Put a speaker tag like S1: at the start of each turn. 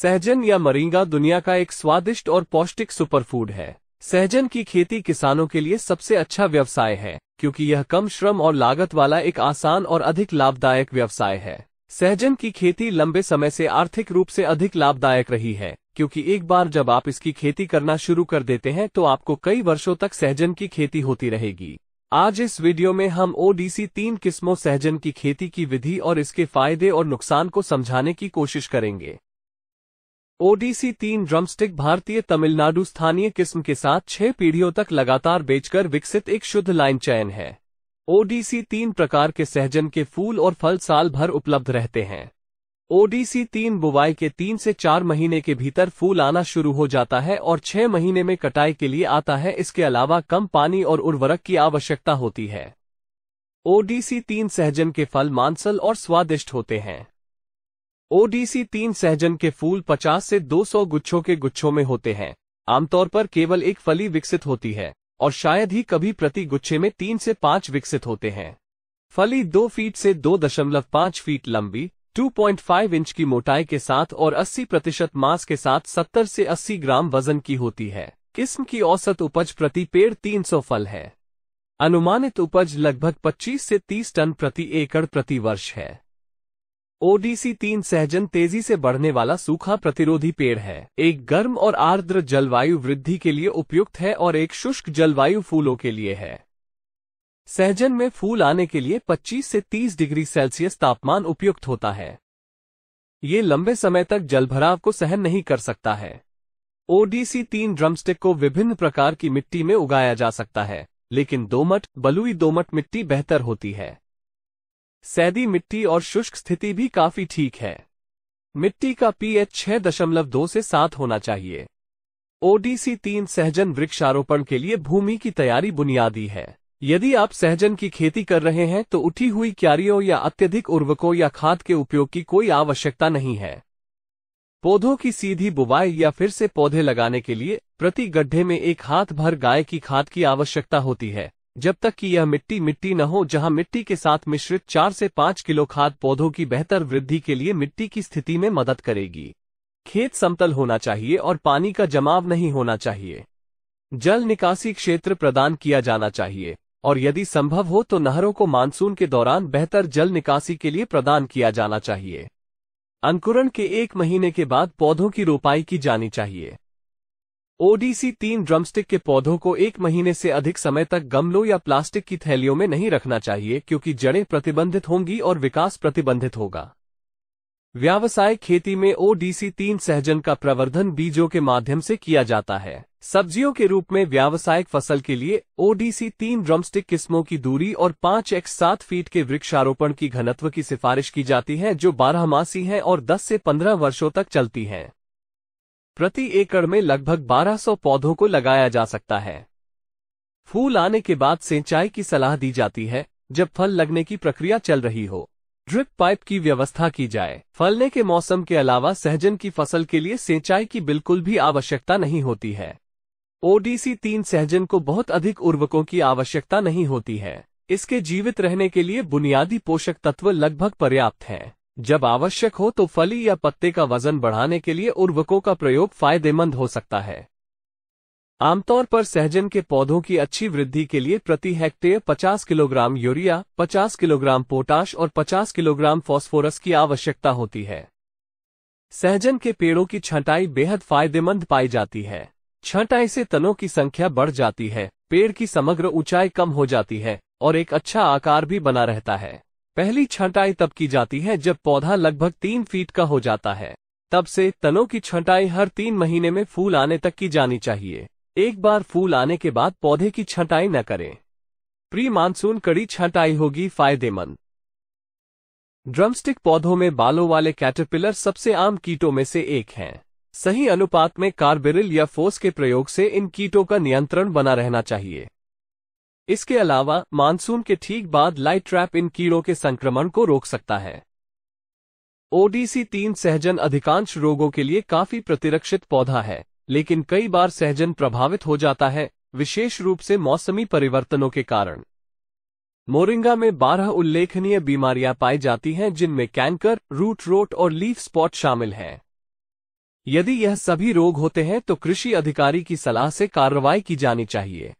S1: सहजन या मरिंगा दुनिया का एक स्वादिष्ट और पौष्टिक सुपरफूड है सहजन की खेती किसानों के लिए सबसे अच्छा व्यवसाय है क्योंकि यह कम श्रम और लागत वाला एक आसान और अधिक लाभदायक व्यवसाय है सहजन की खेती लंबे समय से आर्थिक रूप से अधिक लाभदायक रही है क्योंकि एक बार जब आप इसकी खेती करना शुरू कर देते हैं तो आपको कई वर्षों तक सहजन की खेती होती रहेगी आज इस वीडियो में हम ओडीसी तीन किस्मों सहजन की खेती की विधि और इसके फायदे और नुकसान को समझाने की कोशिश करेंगे ओडीसी तीन ड्रमस्टिक भारतीय तमिलनाडु स्थानीय किस्म के साथ छह पीढ़ियों तक लगातार बेचकर विकसित एक शुद्ध लाइन चयन है ओडीसी तीन प्रकार के सहजन के फूल और फल साल भर उपलब्ध रहते हैं ओडीसी तीन बुवाई के तीन से चार महीने के भीतर फूल आना शुरू हो जाता है और छह महीने में कटाई के लिए आता है इसके अलावा कम पानी और उर्वरक की आवश्यकता होती है ओडीसी तीन सहजन के फल मांसल और स्वादिष्ट होते हैं ओडीसी तीन सहजन के फूल 50 से 200 गुच्छों के गुच्छों में होते हैं आमतौर पर केवल एक फली विकसित होती है और शायद ही कभी प्रति गुच्छे में तीन से पाँच विकसित होते हैं फली दो फीट से 2.5 फीट लंबी 2.5 इंच की मोटाई के साथ और 80 प्रतिशत मांस के साथ 70 से 80 ग्राम वजन की होती है किस्म की औसत उपज प्रति पेड़ तीन फल है अनुमानित उपज लगभग पच्चीस से तीस टन प्रति एकड़ प्रति वर्ष है ओडीसी तीन सहजन तेजी से बढ़ने वाला सूखा प्रतिरोधी पेड़ है एक गर्म और आर्द्र जलवायु वृद्धि के लिए उपयुक्त है और एक शुष्क जलवायु फूलों के लिए है सहजन में फूल आने के लिए 25 से 30 डिग्री सेल्सियस तापमान उपयुक्त होता है ये लंबे समय तक जलभराव को सहन नहीं कर सकता है ओडीसी तीन ड्रमस्टिक को विभिन्न प्रकार की मिट्टी में उगाया जा सकता है लेकिन दोमट बलुई दोमट मिट्टी बेहतर होती है सैदी मिट्टी और शुष्क स्थिति भी काफी ठीक है मिट्टी का पीएच छह दशमलव दो से सात होना चाहिए ओडीसी तीन सहजन वृक्षारोपण के लिए भूमि की तैयारी बुनियादी है यदि आप सहजन की खेती कर रहे हैं तो उठी हुई क्यारियों या अत्यधिक उर्वकों या खाद के उपयोग की कोई आवश्यकता नहीं है पौधों की सीधी बुवाई या फिर से पौधे लगाने के लिए प्रति गड्ढे में एक हाथ भर गाय की खाद की आवश्यकता होती है जब तक कि यह मिट्टी मिट्टी न हो जहां मिट्टी के साथ मिश्रित चार से पांच किलो खाद पौधों की बेहतर वृद्धि के लिए मिट्टी की स्थिति में मदद करेगी खेत समतल होना चाहिए और पानी का जमाव नहीं होना चाहिए जल निकासी क्षेत्र प्रदान किया जाना चाहिए और यदि संभव हो तो नहरों को मानसून के दौरान बेहतर जल निकासी के लिए प्रदान किया जाना चाहिए अंकुरण के एक महीने के बाद पौधों की रोपाई की जानी चाहिए ओडीसी तीन ड्रमस्टिक के पौधों को एक महीने से अधिक समय तक गमलों या प्लास्टिक की थैलियों में नहीं रखना चाहिए क्योंकि जड़ें प्रतिबंधित होंगी और विकास प्रतिबंधित होगा व्यावसायिक खेती में ओडीसी तीन सहजन का प्रवर्धन बीजों के माध्यम से किया जाता है सब्जियों के रूप में व्यावसायिक फसल के लिए ओडीसी तीन ड्रमस्टिक किस्मों की दूरी और पांच एक्स सात फीट के वृक्षारोपण की घनत्व की सिफारिश की जाती है जो बारहमासी है और दस से पंद्रह वर्षों तक चलती हैं प्रति एकड़ में लगभग 1200 पौधों को लगाया जा सकता है फूल आने के बाद सिंचाई की सलाह दी जाती है जब फल लगने की प्रक्रिया चल रही हो ड्रिप पाइप की व्यवस्था की जाए फलने के मौसम के अलावा सहजन की फसल के लिए सिंचाई की बिल्कुल भी आवश्यकता नहीं होती है ओडीसी तीन सहजन को बहुत अधिक उर्वकों की आवश्यकता नहीं होती है इसके जीवित रहने के लिए बुनियादी पोषक तत्व लगभग पर्याप्त हैं। जब आवश्यक हो तो फली या पत्ते का वजन बढ़ाने के लिए उर्वकों का प्रयोग फायदेमंद हो सकता है आमतौर पर सहजन के पौधों की अच्छी वृद्धि के लिए प्रति hectare 50 kilogram urea 50 kilogram potash और 50 किलोग्राम फास्फोरस की आवश्यकता होती है सहजन के पेड़ों की छंटाई बेहद फायदेमंद पाई जाती है छंटाई से तनों की संख्या बढ़ जाती है पेड़ की समग्र ऊंचाई कम हो जाती है और एक अच्छा आकार भी बना रहता है पहली छंटाई तब की जाती है जब पौधा लगभग तीन फीट का हो जाता है तब से तनों की छंटाई हर तीन महीने में फूल आने तक की जानी चाहिए एक बार फूल आने के बाद पौधे की छंटाई न करें प्री मानसून कड़ी छंटाई होगी फायदेमंद ड्रमस्टिक पौधों में बालों वाले कैटरपिलर सबसे आम कीटों में से एक हैं। सही अनुपात में कार्बेरिल या फोस के प्रयोग से इन कीटों का नियंत्रण बना रहना चाहिए इसके अलावा मानसून के ठीक बाद लाइट ट्रैप इन कीड़ों के संक्रमण को रोक सकता है ओडीसी तीन सहजन अधिकांश रोगों के लिए काफी प्रतिरक्षित पौधा है लेकिन कई बार सहजन प्रभावित हो जाता है विशेष रूप से मौसमी परिवर्तनों के कारण मोरिंगा में बारह उल्लेखनीय बीमारियां पाई जाती हैं जिनमें कैंकर रूट रोट और लीफ स्पॉट शामिल हैं यदि यह सभी रोग होते हैं तो कृषि अधिकारी की सलाह से कार्रवाई की जानी चाहिए